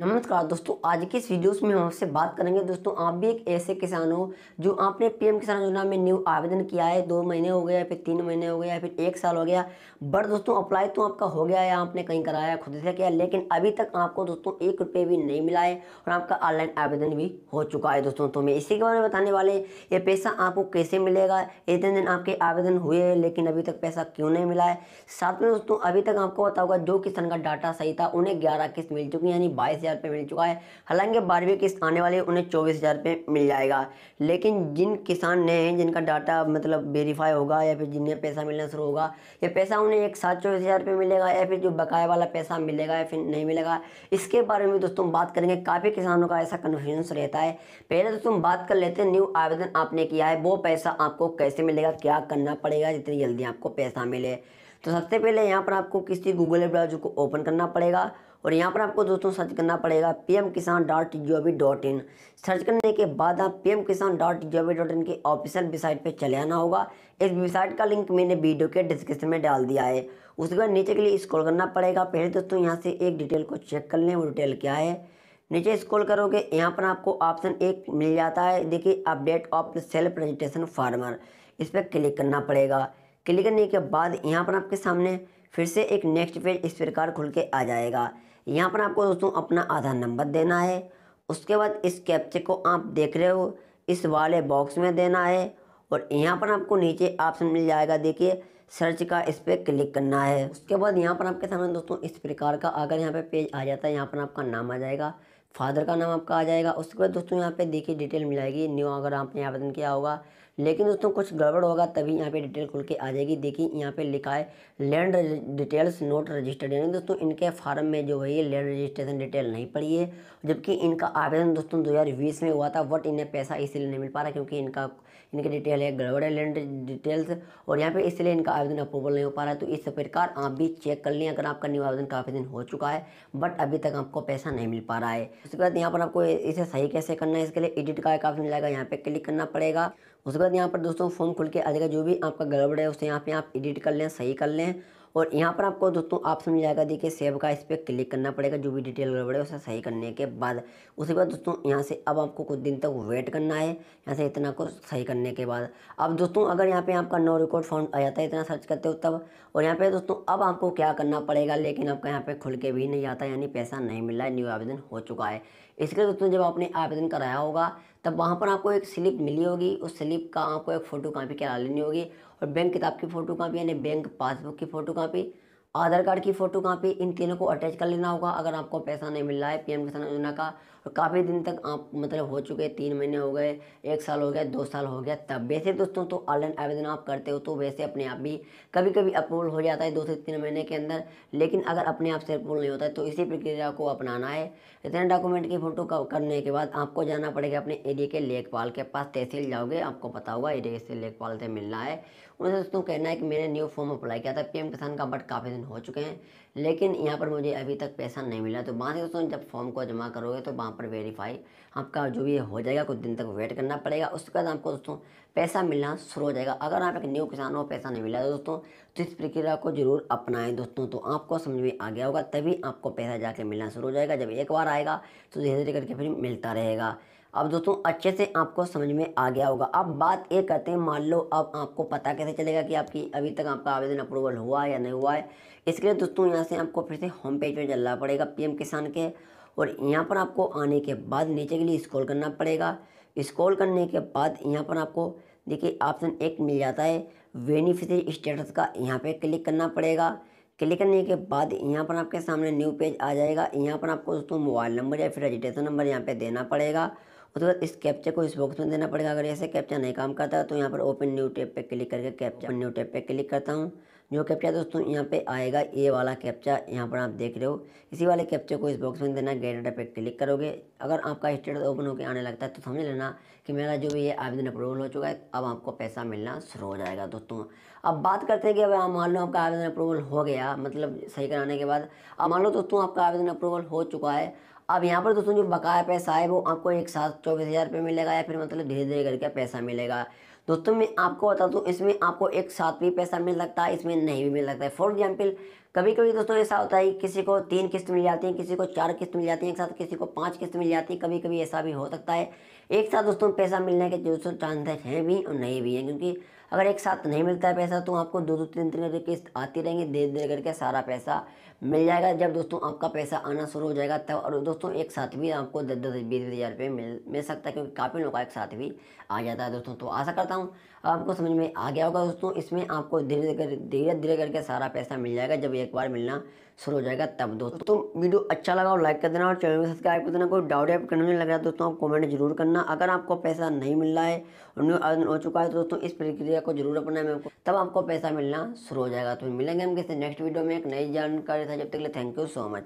नमस्कार दोस्तों आज के इस वीडियो में हम आपसे बात करेंगे दोस्तों आप भी एक ऐसे किसान हो जो आपने पीएम किसान योजना में न्यू आवेदन किया है दो महीने हो गया फिर तीन महीने हो गया फिर एक साल हो गया बट दोस्तों अप्लाई तो आपका हो गया है आपने कहीं कराया खुद से किया लेकिन अभी तक आपको दोस्तों एक रुपये भी नहीं मिला है और आपका ऑनलाइन आवेदन भी हो चुका है दोस्तों तो मैं इसी के बारे में बताने वाले ये पैसा आपको कैसे मिलेगा इतने दिन आपके आवेदन हुए हैं लेकिन अभी तक पैसा क्यों नहीं मिला है साथ में दोस्तों अभी तक आपको बताऊँगा जो किसान का डाटा सही था उन्हें ग्यारह किस्त मिल चुकी यानी बाईस हज़ार रुपये मिल चुका है हालांकि बारहवीं किस्त आने वाले उन्हें चौबीस हज़ार रुपये मिल जाएगा लेकिन जिन किसान ने जिनका डाटा मतलब वेरीफाई होगा या फिर जिन्हें पैसा मिलना शुरू होगा या पैसा उन्हें एक साथ चौबीस हज़ार रुपये मिलेगा या फिर जो बकाया वाला पैसा मिलेगा या फिर नहीं मिलेगा इसके बारे में दोस्तों बात करेंगे काफ़ी किसानों का ऐसा कन्फ्यूजन्स रहता है पहले दोस्तों बात कर लेते हैं न्यू आवेदन आपने किया है वो पैसा आपको कैसे मिलेगा क्या करना पड़ेगा जितनी जल्दी आपको पैसा मिले तो सबसे पहले यहाँ पर आपको किसी गूगल ब्राउजर को ओपन करना पड़ेगा और यहाँ पर आपको दोस्तों सर्च करना पड़ेगा P M Kisan dot G O V dot in search करने के बाद आप P M Kisan dot G O V dot in official website पर चले आना होगा इस वेबसाइट का लिंक मैंने वीडियो के डिस्क्रिप्शन में डाल दिया है उसके बाद नीचे के लिए स्क्रॉल करना पड़ेगा पहले दोस्तों यहाँ से एक डिटेल को चेक कर लें वो डिटेल क्या है नीचे स्क्रॉल करोगे यहाँ पर आपको ऑप्शन एक मिल जाता है देखिए update of the self registration farmer इस पर क्लिक करना पड़ेगा क्लिक करने के बाद यहाँ पर आपके सामने फिर से एक नेक्स्ट पेज इस प्रकार खुल के आ जाएगा यहाँ पर आपको दोस्तों अपना आधार नंबर देना है उसके बाद इस कैप्चे को आप देख रहे हो इस वाले बॉक्स में देना है और यहाँ पर आपको नीचे ऑप्शन मिल जाएगा देखिए सर्च का इस पर क्लिक करना है उसके बाद यहाँ पर आपके सामने दोस्तों इस प्रकार का अगर यहाँ पे पेज आ जाता है यहाँ पर आपका नाम आ जाएगा फादर का नाम आपका आ जाएगा उसके बाद दोस्तों यहाँ पे देखिए डिटेल मिल जाएगी न्यू अगर आपने आवेदन किया होगा लेकिन दोस्तों कुछ गड़बड़ होगा तभी यहाँ पे डिटेल खुल के आ जाएगी देखिए यहाँ पे लिखा है लैंड डिटेल्स नोट रजिस्टर्ड यानी दोस्तों इनके फार्म में जो है ये लैंड रजिस्ट्रेशन डिटेल नहीं पड़ी है जबकि इनका आवेदन दोस्तों 2020 में हुआ था बट इन्हें पैसा इसीलिए नहीं मिल पा रहा क्योंकि इनका इनकी डिटेल है गड़बड़ है लैंड डिटेल्स और यहाँ पर इसलिए इनका आवेदन अप्रूवल नहीं हो पा रहा है तो इस प्रकार आप भी चेक कर लें अगर आपका न्यू आवेदन का आवेदन हो चुका है बट अभी तक आपको पैसा नहीं मिल पा रहा है उसके बाद यहाँ पर आपको इसे सही कैसे करना है इसके लिए एडिट का एक ऑप्शन मिल जाएगा यहाँ पे क्लिक करना पड़ेगा उसके बाद बाद यहाँ पर दोस्तों फॉर्म खुल के आ जाएगा जो भी आपका गड़बड़ है उसे यहाँ पे आप एडिट कर लें सही कर लें और यहाँ पर आपको दोस्तों ऑप्शन मिल जाएगा देखिए सेव का इस पर क्लिक करना पड़ेगा जो भी डिटेल गड़बड़ है उसे सही करने के बाद उसके बाद दोस्तों यहाँ से अब आपको कुछ दिन तक वेट करना है यहाँ से इतना को सही करने के बाद अब दोस्तों अगर यहाँ पे आपका नो रिकॉर्ड फॉर्म आ जाता है इतना सर्च करते हो तब और यहाँ पे दोस्तों अब आपको क्या करना पड़ेगा लेकिन आपका यहाँ पे खुल के भी नहीं आता यानी पैसा नहीं मिल रहा है न्यू आवेदन हो चुका है इसके दोस्तों जब आपने आवेदन कराया होगा तब वहाँ पर आपको एक स्लिप मिली होगी उस स्लिप का आपको एक फ़ोटो कापी करा लेनी होगी और बैंक किताब की फ़ोटो कापी यानी बैंक पासबुक की फ़ोटो कापी आधार कार्ड की फ़ोटो कापी इन तीनों को अटैच कर लेना होगा अगर आपको पैसा नहीं मिल रहा है पीएम किसान योजना का काफ़ी दिन तक आप मतलब हो चुके हैं तीन महीने हो गए एक साल हो गया दो साल हो गया तब वैसे दोस्तों तो ऑनलाइन आवेदन आप करते हो तो वैसे अपने आप भी कभी कभी अप्रूवल हो जाता है दो से तीन महीने के अंदर लेकिन अगर अपने आप से अप्रूवल नहीं होता है तो इसी प्रक्रिया को अपनाना है इतने डॉक्यूमेंट की फ़ोटो करने के बाद आपको जाना पड़ेगा अपने एरिए के लेखपाल के पास तहसील जाओगे आपको पता होगा एरिया से लेखपाल से मिलना है उनसे दोस्तों कहना है कि मैंने न्यू फॉर्म अप्लाई किया था पीएम किसान का बट काफ़ी दिन हो चुके हैं लेकिन यहाँ पर मुझे अभी तक पैसा नहीं मिला तो वहाँ से दोस्तों जब फॉर्म को जमा करोगे तो वहाँ पर वेरीफाई आपका जो भी हो जाएगा कुछ दिन तक वेट करना पड़ेगा उसके बाद आपको दोस्तों पैसा मिलना शुरू हो जाएगा अगर आप एक न्यू किसान हो पैसा नहीं मिला दोस्तों तो इस प्रक्रिया को जरूर अपनाएं दोस्तों तो आपको समझ में आ गया होगा तभी आपको पैसा जाके मिलना शुरू हो जाएगा जब एक बार आएगा तो धीरे धीरे करके फिर मिलता रहेगा अब दोस्तों अच्छे से आपको समझ में आ गया होगा अब बात ये करते हैं मान लो अब आपको पता कैसे चलेगा कि आपकी अभी तक आपका आवेदन अप्रूवल हुआ है या नहीं हुआ है इसके लिए दोस्तों यहाँ से आपको फिर से होम पेज पर चलना पड़ेगा पीएम किसान के और यहाँ पर आपको आने के बाद नीचे के लिए स्क्रॉल करना पड़ेगा स्क्रॉल करने के बाद यहाँ पर आपको देखिए ऑप्शन एक मिल जाता है बेनिफिशरी स्टेटस का यहाँ पे क्लिक करना पड़ेगा क्लिक करने के बाद यहाँ पर आपके सामने न्यू पेज आ जाएगा यहाँ पर आपको दोस्तों मोबाइल नंबर या फिर रजिस्ट्रेशन नंबर यहाँ पर देना पड़ेगा उसके बाद इस कैप्चर को इस बॉक्स में देना पड़ेगा अगर ऐसे कैप्चा नहीं काम करता तो यहाँ पर ओपन न्यू टैब पर क्लिक करके कैप्चा न्यू टैब पर क्लिक करता हूँ न्यू कैप्चा दोस्तों यहाँ पे आएगा ए वाला कैप्चा यहाँ पर आप देख रहे हो इसी वाले कैप्चे को इस बॉक्स में देना गेट डाटा पे क्लिक करोगे अगर आपका स्टेटस ओपन होकर आने लगता है तो समझ लेना कि मेरा जो भी ये आवेदन अप्रूवल हो चुका है अब आपको पैसा मिलना शुरू हो जाएगा दोस्तों अब बात करते हैं कि अब मान लो आपका आवेदन अप्रूवल हो गया मतलब सही कराने के बाद अब मान लो दोस्तों आपका आवेदन अप्रूवल हो चुका है अब यहाँ पर दोस्तों जो बकाया पैसा है वो आपको एक साथ चौबीस हज़ार रुपये मिलेगा या फिर मतलब धीरे धीरे करके पैसा मिलेगा दोस्तों मैं आपको बता दूँ इसमें आपको एक साथ भी पैसा मिल सकता है इसमें नहीं भी मिल सकता है फॉर एग्जाम्पल कभी कभी दोस्तों ऐसा होता है किसी को तीन किस्त मिल जाती है किसी को चार किस्त मिल जाती है एक साथ किसी को पाँच किस्त मिल जाती है कभी कभी ऐसा भी हो सकता है एक साथ दोस्तों पैसा मिलने के दोस्तों चांसेस हैं भी और नहीं भी हैं क्योंकि अगर एक साथ नहीं मिलता है पैसा तो आपको दो दो तीन तीन किस्त आती रहेंगी धीरे धीरे करके सारा पैसा मिल जाएगा जब दोस्तों आपका पैसा आना शुरू हो जाएगा तब और दोस्तों एक साथ भी आपको दस दस बीस बीस हज़ार रुपये मिल मिल सकता है क्योंकि काफ़ी लोगों का एक साथ भी आ जाता है दोस्तों तो आशा करता हूँ आपको समझ में आ गया होगा दोस्तों इसमें आपको धीरे धीरे धीरे धीरे करके सारा पैसा मिल जाएगा जब भी एक बार मिलना शुरू हो जाएगा तब दोस्तों तो वीडियो अच्छा लगा और लाइक कर देना और चैनल को सब्सक्राइब कर देना कोई डाउट ऐप करने लग रहा है दोस्तों आप कमेंट जरूर करना अगर आपको पैसा नहीं मिल रहा है और न्यू आवेदन हो चुका है तो दोस्तों इस प्रक्रिया को जरूर अपना मैम को तब आपको पैसा मिलना शुरू हो जाएगा तो मिलेंगे हम किसी नेक्स्ट वीडियो में एक नई जानकारी था जब तक थैंक यू सो मच